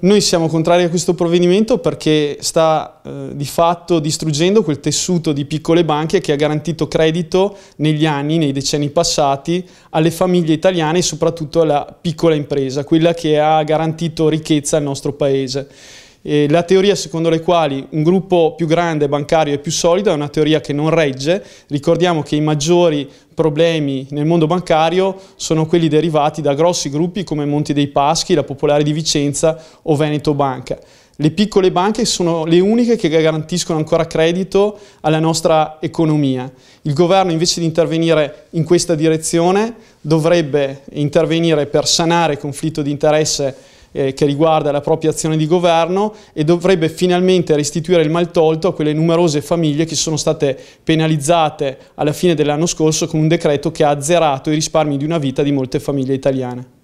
Noi siamo contrari a questo provvedimento perché sta eh, di fatto distruggendo quel tessuto di piccole banche che ha garantito credito negli anni, nei decenni passati, alle famiglie italiane e soprattutto alla piccola impresa, quella che ha garantito ricchezza al nostro Paese. Eh, la teoria secondo le quali un gruppo più grande bancario è più solido è una teoria che non regge. Ricordiamo che i maggiori problemi nel mondo bancario sono quelli derivati da grossi gruppi come Monti dei Paschi, la Popolare di Vicenza o Veneto Banca. Le piccole banche sono le uniche che garantiscono ancora credito alla nostra economia. Il governo invece di intervenire in questa direzione dovrebbe intervenire per sanare il conflitto di interesse eh, che riguarda la propria azione di governo e dovrebbe finalmente restituire il maltolto a quelle numerose famiglie che sono state penalizzate alla fine dell'anno scorso con un decreto che ha azzerato i risparmi di una vita di molte famiglie italiane.